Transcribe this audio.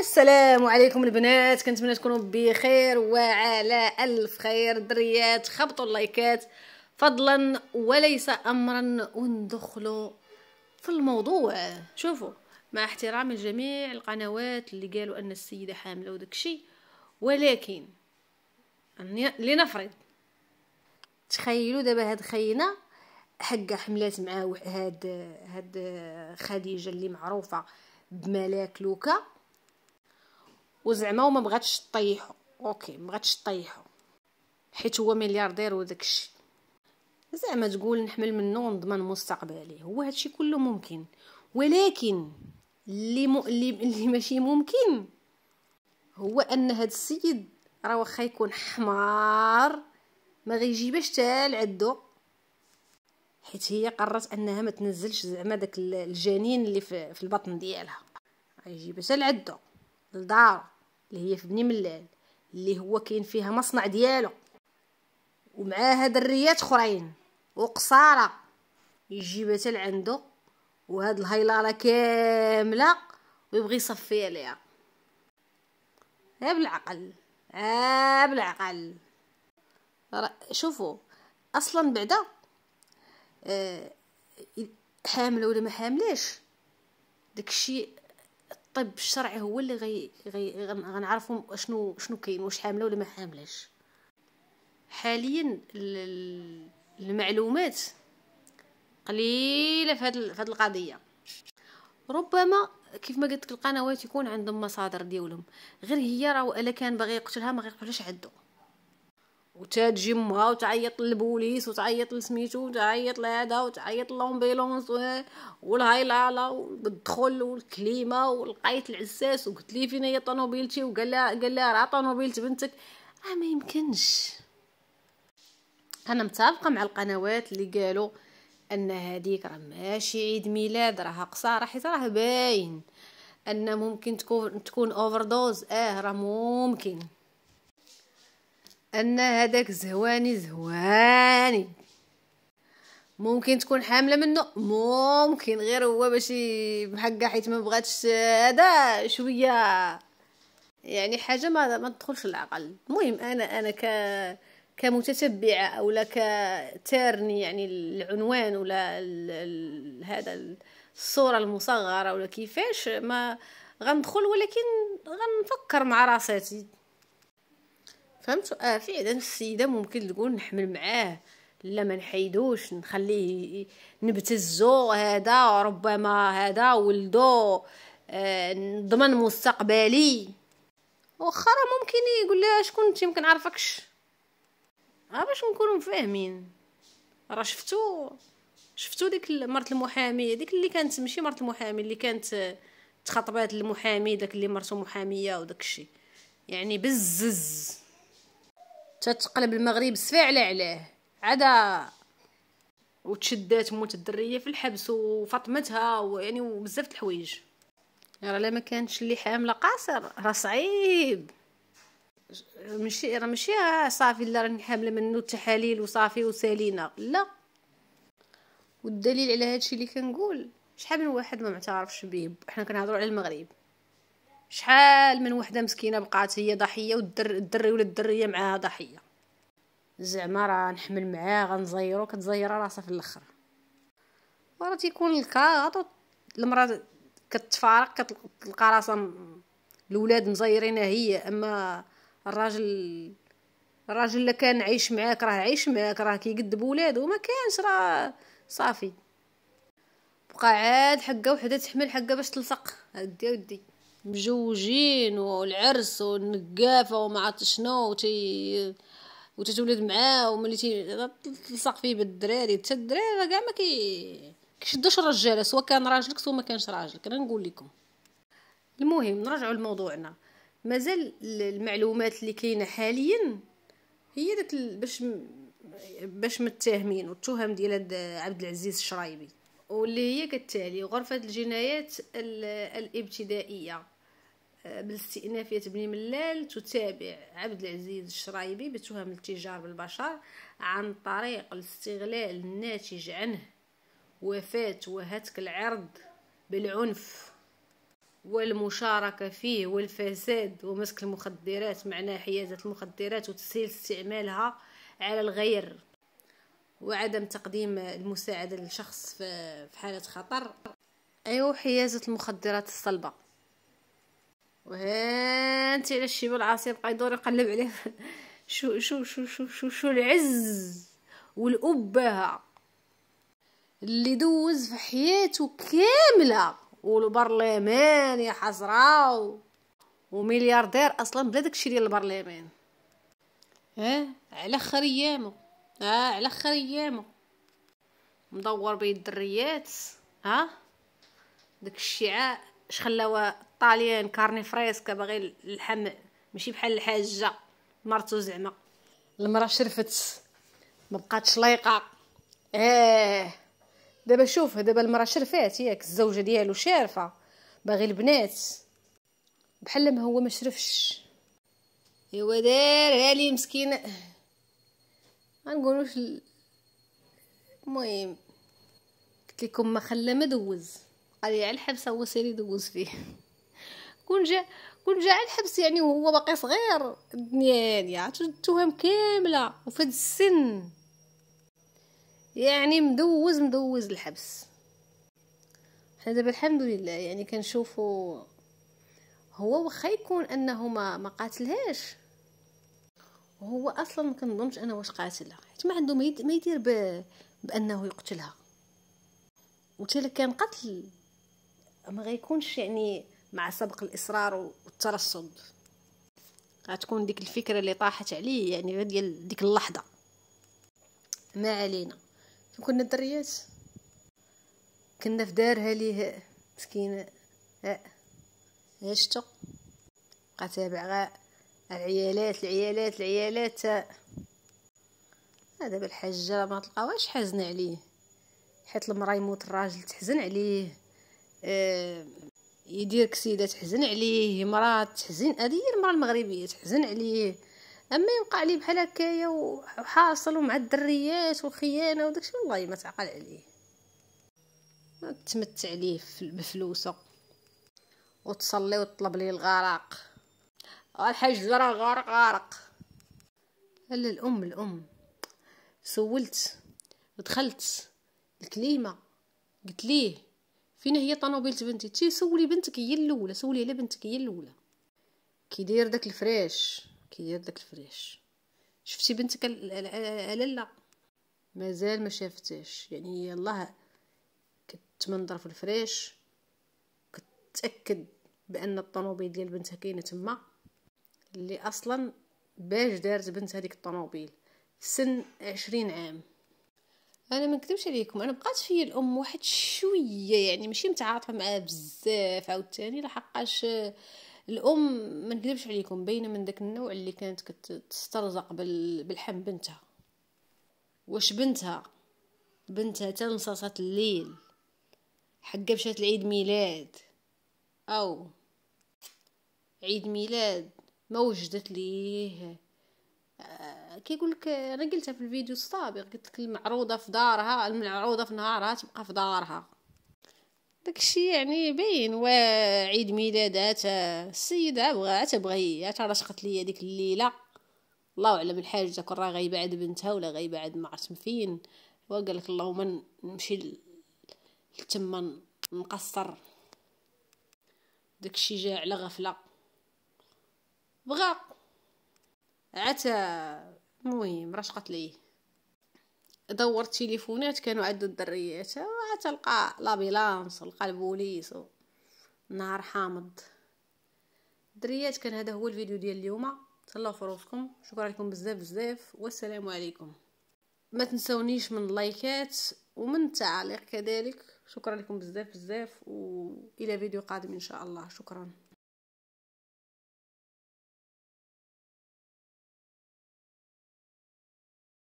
السلام عليكم البنات كنتمنى تكونوا بخير وعلى الف خير دريات خبطوا اللايكات فضلا وليس امرا وندخلوا في الموضوع شوفوا مع احترام الجميع القنوات اللي قالوا ان السيده حامله وداكشي ولكن لنفرض تخيلوا دابا هاد خينا حقه حملات مع هاد هاد خديجه اللي معروفه بملاك لوكا وزعما وما بغاتش طيحو اوكي ما بغاتش طيحو حيت هو ملياردير وداكشي زعما تقول نحمل منه ونضمن مستقبلي هو هادشي كله ممكن ولكن اللي م... اللي, اللي ماشي ممكن هو ان هاد السيد راه واخا يكون حمار ما غيجيبش حتى لعدو حيت هي قررت انها ما تنزلش زعما داك الجنين اللي في, البطن ديالها غيجيبها حتى لعدو لدار اللي هي في بني ملال اللي هو كاين فيها مصنع ديالو ومعاها دريات اخرين وقصاره يجيبها حتى لعندو وهاد الهيلاله كامله ويبغي يصفي عليها ها بالعقل ها بالعقل شوفوا اصلا بعدا آه، حامله ولا ما حاملاش داكشي الطب الشرعي هو اللي غي, غي غنعرفوا شنو شنو كاين واش حامله ولا ما حاملاش حاليا المعلومات قليله في هذه القضيه ربما كيف ما قلت القنوات يكون عندهم مصادر ديالهم غير هي راه الا كان باغي يقتلها ما غيقتلهاش عدو مها وتعيط للبوليس وتعيط لسميتو وتعيط لهذا وتعيط لومبيلونس والهايلالا والدخول والكليمه ولقيت العساس وقلت ليه فين هي طوموبيلتي وقال لها قال لها راه طوموبيلت بنتك راه ما يمكنش انا متفقه مع القنوات اللي قالوا ان هذيك راه ماشي عيد ميلاد راه قصاره حيت راه باين ان ممكن تكون تكون اوفر دوز اه راه ممكن ان هذاك زهواني زهواني ممكن تكون حامله منه ممكن غير هو باش بحقه حيت ما بغاتش هذا شويه يعني حاجه ما ما تدخلش العقل المهم انا انا ك كمتتبعه اولا تارني يعني العنوان ولا هذا الصوره المصغره ولا كيفاش ما غندخل ولكن غنفكر مع راساتي فهمتوا اه فعلا السيده ممكن تقول نحمل معاه لا ما نحيدوش نخليه نبتزو هذا ربما هذا ولدو آه مستقبلي واخا ممكن يقول لها شكون انت يمكن عارفكش ها باش نكونوا فاهمين راه شفتو شفتو ديك مرت المحامي ديك اللي كانت ماشي مرت المحامي اللي كانت آه، تخطبات المحامي داك اللي مرته محاميه وداك الشيء يعني بزز تتقلب المغرب سفيعلة عليه عدا وتشدات موت الدريه في الحبس وفاطمتها ويعني وبزاف الحوايج راه لا ما كانش اللي حامله قاصر راه صعيب ماشي راه ماشي آه، صافي لا راني حامله منو التحاليل وصافي وسالينا لا والدليل على هادشي اللي كنقول شحال من واحد ما معترفش به حنا كنهضروا على المغرب شحال من وحده مسكينه بقات هي ضحيه والدر الدري ولا الدريه معاها ضحيه زعما راه نحمل معاه غنزيرو كتزير راسها في الاخر وراه تيكون الكاط المراه كتفارق كتلقى راسها الاولاد مزيرينها هي اما الراجل الراجل اللي كان عايش معاك راه عايش معاك راه كيقدب ولادو وما كانش راه صافي بقى عاد حقه وحده تحمل حقه باش تلصق هدي ودي مجوجين والعرس والنقافه وما عرفت شنو وتي وتتولد معاه وملي تلصق فيه بالدراري حتى الدراري كاع ما كي كيشدوش الرجاله سواء كان راجلك سواء ما كانش راجلك انا نقول لكم المهم نرجعوا لموضوعنا مازال المعلومات اللي كاينه حاليا هي داك باش باش متهمين والتهم ديال عبد العزيز الشرايبي واللي هي كالتالي غرفة الجنايات الابتدائية آه، بالاستئناف بني ملال تتابع عبد العزيز الشرايبي بتهم التجار بالبشر عن طريق الاستغلال الناتج عنه وفاة وهتك العرض بالعنف والمشاركة فيه والفساد ومسك المخدرات معناه حيازة المخدرات وتسهيل استعمالها على الغير وعدم تقديم المساعدة للشخص في حالة خطر أيوا حيازة المخدرات الصلبة وهانت على الشيب العاصي بقى يدور يقلب عليه شو شو شو شو شو شو العز والأبهة اللي دوز في حياته كاملة والبرلمان يا حسرة وملياردير اصلا بلا داكشي ديال البرلمان ها على خر ايامه اه على خير ايامو مدور بيد الدريات ها داك الشعاع خلاوه الطاليان كارني فريسكا باغي اللحم ماشي بحال الحاجه مرتو زعما المرا شرفت ما بقاتش لايقه اه دابا شوف دابا المرا شرفات ياك الزوجه ديالو شارفه باغي البنات بحال ما هو ما شرفش ايوا داير هالي مسكينه ما نقولوش المهم قلت لكم ما خلى ما دوز قال على الحبس هو سير يدوز فيه كون جا كون جا على الحبس يعني وهو باقي صغير هادي يعني التهم كامله وفي السن يعني مدوز مدوز الحبس حنا دابا الحمد لله يعني كنشوفو هو واخا يكون انه ما ما قاتلهاش وهو اصلا ما كنظنش انا واش قاتلها حيت ما عنده ما يدير ب... بانه يقتلها وتا كان قتل ما غيكونش يعني مع سبق الاصرار والترصد غتكون ديك الفكره اللي طاحت عليه يعني ديال ديك اللحظه ما علينا كنا دريات كنا في دارها ليه مسكينه اه شتو قتابع غا العيالات العيالات العيالات هذا بالحجة ما تلقاوهاش حزن عليه حيت المرا يموت الراجل تحزن عليه آه، يدير كسيده تحزن عليه مرات تحزن هذه هي المراه المغربيه تحزن عليه اما يوقع لي بحال هكايا وحاصل ومع الدريات وخيانه وداكشي والله ما تعقل عليه تمتع ليه بفلوسه وتصلي وتطلب ليه الغرق راه غرق غرق الا الأم الأم سولت دخلت الكليمة قلت ليه فين هي طنوبيلة بنتي تي سولي بنتك هي الاولى سولي على بنتك هي الاولى كي داير داك الفريش كي داير داك الفريش شفتي بنتك لا مازال ما شافتهاش يعني يلاه كتمنظر في الفريش كتاكد بان الطنوبيل ديال بنتها كاينه تما اللي اصلا باش دارت بنت هذيك الطوموبيل سن عشرين عام انا ما نكذبش عليكم انا بقات فيا الام واحد شويه يعني ماشي متعاطفه معاها بزاف عاوتاني لحقاش الام ما نكذبش عليكم باينه من داك النوع اللي كانت كتسترزق بالحم بنتها واش بنتها بنتها تنصصت الليل حق مشات لعيد ميلاد او عيد ميلاد ما وجدت ليه آه، كي يقول لك انا قلتها في الفيديو السابق قلت لك المعروضه في دارها المعروضه في نهارها تبقى في دارها داكشي يعني باين وعيد ميلادات آه، السيده بغا تبغي هي ترشقت ليا ديك الليله الله اعلم الحاج داك راه غايبه عند بنتها ولا غايبه عند ما عرفت فين وقال لك اللهم نمشي لتما نقصر داكشي جا على غفله بغى عتا المهم رشقت ليه دور تليفونات كانوا عند الدريات لقى لابيلانس لقى البوليس نهار حامض دريات كان هذا هو الفيديو ديال اليوم تهلاو في شكرا لكم بزاف بزاف والسلام عليكم ما تنسونيش من اللايكات ومن التعليق كذلك شكرا لكم بزاف بزاف والى فيديو قادم ان شاء الله شكرا